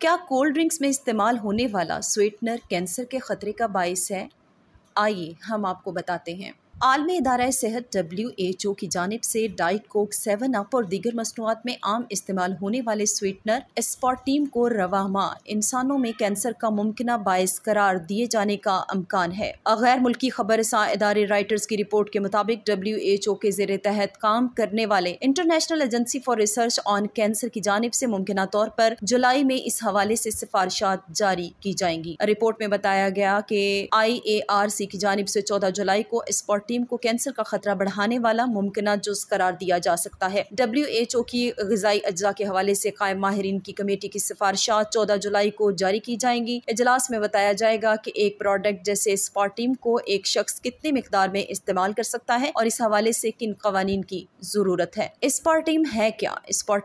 क्या cold drinks में इस्तेमाल होने वाला स्वेटनर कैंसर के ख़तरे का बायस है आइए हम आपको बताते हैं आलमी इदारा सेहत डब्ल्यू एच ओ की जानब से डाइट कोक सेवन अप और दीगर मसनूआत में आम इस्तेमाल होने वाले स्वीटनर एस्पार्टीम को रवामा इंसानों में कैंसर का मुमकिन बायस करार दिए जाने का अमकान है गैर मुल्की खबर इदारे राइटर्स की रिपोर्ट के मुताबिक डब्ल्यू एच ओ के जेर तहत काम करने वाले International Agency for Research on Cancer की जानब से मुमकिन तौर पर जुलाई में इस हवाले से सिफारशात जारी की जाएंगी रिपोर्ट में बताया गया कि आई ए आर सी की जानब से चौदह जुलाई को स्पॉट टीम को कैंसर का खतरा बढ़ाने वाला मुमकिन जुज करार दिया जा सकता है डब्ल्यू एच ओ की गजाई अज्जा के हवाले से कायम माहरीन की कमेटी की सिफारशा चौदह जुलाई को जारी की जाएंगी इजलास में बताया जाएगा की एक प्रोडक्ट जैसे टीम को एक शख्स कितनी मकदार में इस्तेमाल कर सकता है और इस हवाले से किन कवानीन की जरूरत है स्पार्टीम है क्या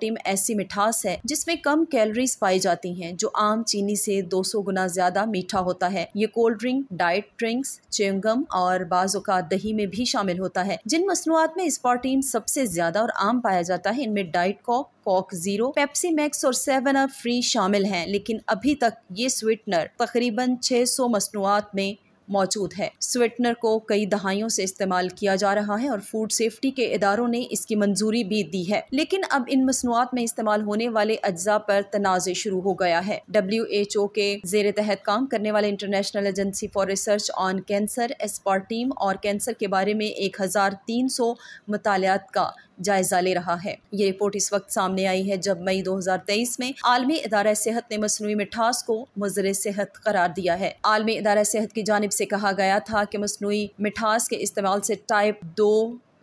टीम ऐसी मिठास है जिसमें कम कैलोरीज पाई जाती हैं जो आम चीनी से 200 गुना ज्यादा मीठा होता है ये cold drink diet drinks chewing gum और बाजुका दही आमदनी में भी शामिल होता है जिन मसनूआत में स्पॉटीन सबसे ज्यादा और आम पाया जाता है इनमें diet Coke Coke Zero Pepsi Max और सेवन अप फ्री शामिल हैं लेकिन अभी तक ये स्वीटनर तकरीबन 600 मसनूआत में मौजूद है स्वेटनर को कई दहाइयों से इस्तेमाल किया जा रहा है और फूड सेफ्टी के इदारों ने इसकी मंजूरी भी दी है लेकिन अब इन मसनुआत में इस्तेमाल होने वाले अज्जा पर तनाज़ शुरू हो गया है डब्ल्यू एच ओ के जेर तहत काम करने वाले International Agency for Research on Cancer aspartame और कैंसर के बारे में एक हजार तीन सौ मतलब का जायजा ले रहा है ये रिपोर्ट इस वक्त सामने आई है जब मई 2023 में आलमी इदारा सेहत ने मसनू मिठास को मुजर सेहत करार दिया है आलमी इदारा सेहत की जानब से कहा गया था कि मसनू मिठास के इस्तेमाल से टाइप दो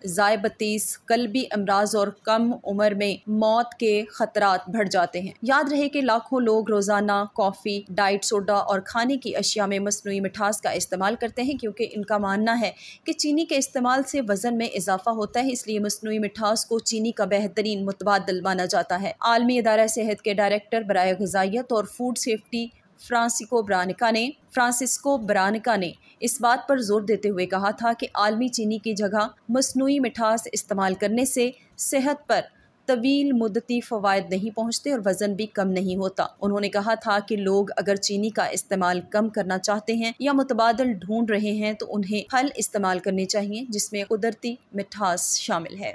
ज़ाय बत्तीस कलबी अमराज और कम उम्र में मौत के खतरात बढ़ जाते हैं याद रहे कि लाखों लोग रोज़ाना कॉफ़ी डाइट सोडा और खाने की अशिया में मसनू मिठास का इस्तेमाल करते हैं क्योंकि इनका मानना है कि चीनी के इस्तेमाल से वज़न में इजाफा होता है इसलिए मसनू मिठास को चीनी का बेहतरीन मुतबादल माना जाता है आलमी अदारा सेहत के डायरेक्टर बरए गजाइत और फूड सेफ्टी फ्रांसिको ब्रानिका ने फ्रांसिस्को ब्रानिका ने इस बात पर जोर देते हुए कहा था कि आलमी चीनी की जगह मसनू मिठास इस्तेमाल करने से सेहत पर तवील मुद्दती फ़वाद नहीं पहुँचते और वज़न भी कम नहीं होता उन्होंने कहा था कि लोग अगर चीनी का इस्तेमाल कम करना चाहते हैं या मुतबादल ढूंढ रहे हैं तो उन्हें फल इस्तेमाल करने चाहिए जिसमें कुदरती मिठास शामिल है